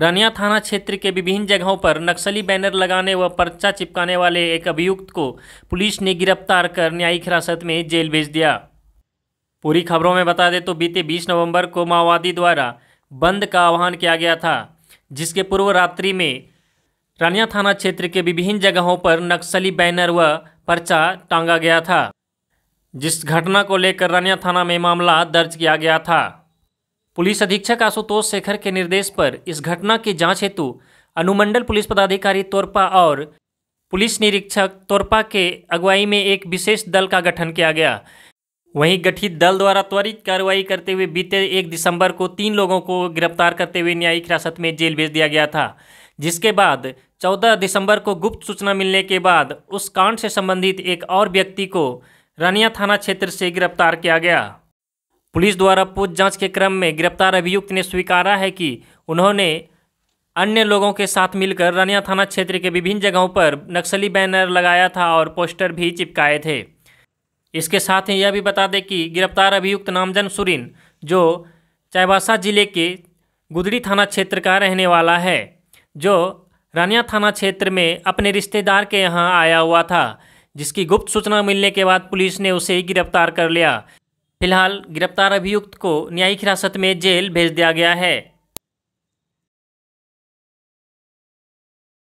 रनिया थाना क्षेत्र के विभिन्न जगहों पर नक्सली बैनर लगाने व पर्चा चिपकाने वाले एक अभियुक्त को पुलिस ने गिरफ्तार कर न्यायिक हिरासत में जेल भेज दिया पूरी खबरों में बता दें तो बीते 20 नवंबर को माओवादी द्वारा बंद का आह्वान किया गया था जिसके पूर्व रात्रि में रनिया थाना क्षेत्र के विभिन्न जगहों पर नक्सली बैनर व पर्चा टांगा गया था जिस घटना को लेकर रनिया थाना में मामला दर्ज किया गया था पुलिस अधीक्षक आशुतोष शेखर के निर्देश पर इस घटना की जांच हेतु अनुमंडल पुलिस पदाधिकारी तोरपा और पुलिस निरीक्षक तोरपा के अगुवाई में एक विशेष दल का गठन किया गया वहीं गठित दल द्वारा त्वरित कार्रवाई करते हुए बीते एक दिसंबर को तीन लोगों को गिरफ्तार करते हुए न्यायिक हिरासत में जेल भेज दिया गया था जिसके बाद 14 दिसंबर को गुप्त सूचना मिलने के बाद उस कांड से संबंधित एक और व्यक्ति को रानिया थाना क्षेत्र से गिरफ्तार किया गया पुलिस द्वारा पूछ जांच के क्रम में गिरफ्तार अभियुक्त ने स्वीकारा है कि उन्होंने अन्य लोगों के साथ मिलकर रनिया थाना क्षेत्र के विभिन्न जगहों पर नक्सली बैनर लगाया था और पोस्टर भी चिपकाए थे इसके साथ ही यह भी बता दें कि गिरफ्तार अभियुक्त नामजन सुरिन जो चाईबासा जिले के गुदड़ी थाना क्षेत्र का रहने वाला है जो रानिया थाना क्षेत्र में अपने रिश्तेदार के यहाँ आया हुआ था जिसकी गुप्त सूचना मिलने के बाद पुलिस ने उसे गिरफ्तार कर लिया फिलहाल गिरफ्तार अभियुक्त को न्यायिक हिरासत में जेल भेज दिया गया है